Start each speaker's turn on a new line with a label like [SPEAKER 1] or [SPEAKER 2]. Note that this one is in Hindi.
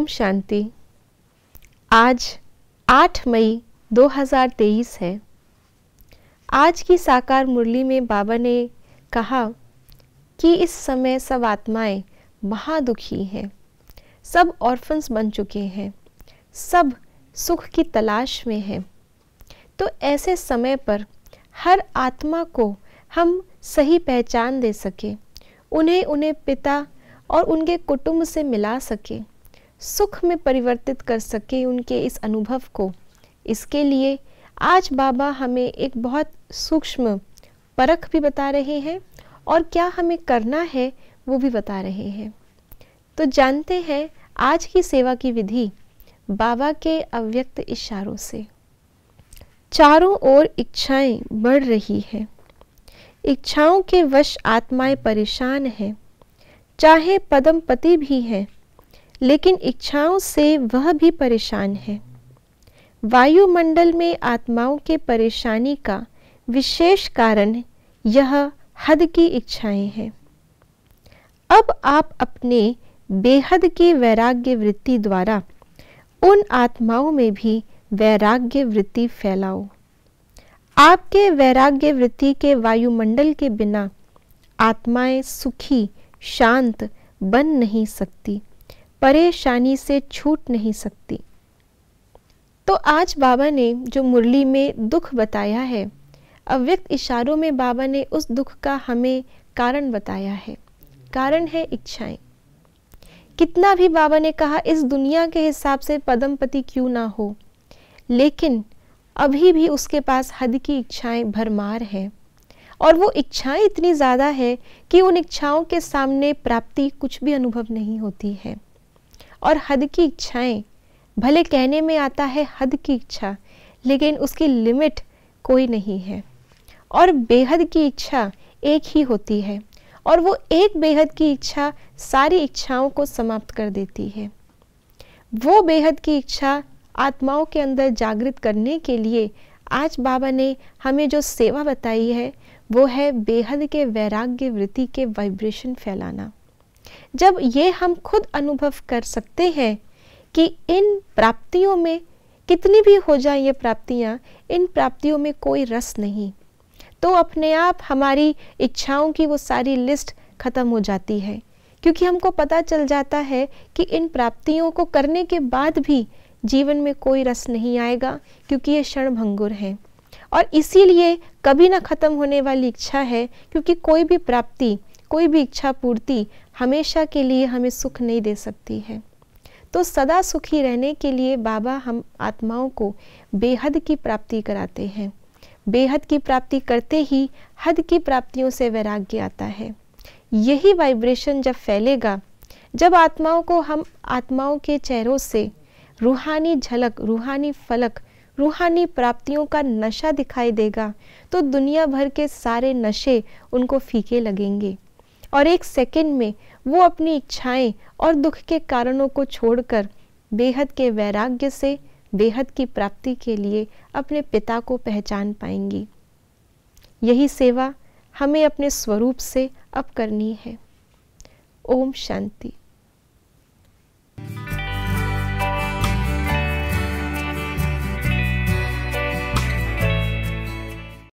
[SPEAKER 1] ओम शांति आज 8 मई 2023 है आज की साकार मुरली में बाबा ने कहा कि इस समय सब आत्माएं महादुखी हैं सब ऑर्फन्स बन चुके हैं सब सुख की तलाश में हैं तो ऐसे समय पर हर आत्मा को हम सही पहचान दे सके उन्हें उन्हें पिता और उनके कुटुंब से मिला सकें सुख में परिवर्तित कर सके उनके इस अनुभव को इसके लिए आज बाबा हमें एक बहुत सूक्ष्म परख भी बता रहे हैं और क्या हमें करना है वो भी बता रहे हैं तो जानते हैं आज की सेवा की विधि बाबा के अव्यक्त इशारों से चारों ओर इच्छाएं बढ़ रही है इच्छाओं के वश आत्माएं परेशान हैं चाहे पति भी हैं लेकिन इच्छाओं से वह भी परेशान है वायुमंडल में आत्माओं के परेशानी का विशेष कारण यह हद की इच्छाएं हैं अब आप अपने बेहद की वैराग्य वृत्ति द्वारा उन आत्माओं में भी वैराग्य वृत्ति फैलाओ आपके वैराग्य वृत्ति के वायुमंडल के बिना आत्माएं सुखी शांत बन नहीं सकती परेशानी से छूट नहीं सकती तो आज बाबा ने जो मुरली में दुख बताया है अव्यक्त इशारों में बाबा ने उस दुख का हमें कारण बताया है कारण है इच्छाएं कितना भी बाबा ने कहा इस दुनिया के हिसाब से पदमपति क्यों ना हो लेकिन अभी भी उसके पास हद की इच्छाएं भरमार है और वो इच्छाएं इतनी ज़्यादा है कि उन इच्छाओं के सामने प्राप्ति कुछ भी अनुभव नहीं होती है और हद की इच्छाएं भले कहने में आता है हद की इच्छा लेकिन उसकी लिमिट कोई नहीं है और बेहद की इच्छा एक ही होती है और वो एक बेहद की इच्छा सारी इच्छाओं को समाप्त कर देती है वो बेहद की इच्छा आत्माओं के अंदर जागृत करने के लिए आज बाबा ने हमें जो सेवा बताई है वो है बेहद के वैराग्य वृत्ति के वाइब्रेशन फैलाना जब ये हम खुद अनुभव कर सकते हैं कि इन प्राप्तियों में कितनी भी हो जाए ये प्राप्तियाँ इन प्राप्तियों में कोई रस नहीं तो अपने आप हमारी इच्छाओं की वो सारी लिस्ट ख़त्म हो जाती है क्योंकि हमको पता चल जाता है कि इन प्राप्तियों को करने के बाद भी जीवन में कोई रस नहीं आएगा क्योंकि ये क्षण भंगुर हैं और इसीलिए कभी ना ख़त्म होने वाली इच्छा है क्योंकि कोई भी प्राप्ति कोई भी इच्छा पूर्ति हमेशा के लिए हमें सुख नहीं दे सकती है तो सदा सुखी रहने के लिए बाबा हम आत्माओं को बेहद की प्राप्ति कराते हैं बेहद की प्राप्ति करते ही हद की प्राप्तियों से वैराग्य आता है यही वाइब्रेशन जब फैलेगा जब आत्माओं को हम आत्माओं के चेहरों से रूहानी झलक रूहानी फलक रूहानी प्राप्तियों का नशा दिखाई देगा तो दुनिया भर के सारे नशे उनको फीके लगेंगे और एक सेकंड में वो अपनी इच्छाएं और दुख के कारणों को छोड़कर बेहद के वैराग्य से बेहद की प्राप्ति के लिए अपने पिता को पहचान पाएंगी यही सेवा हमें अपने स्वरूप से अब करनी है ओम शांति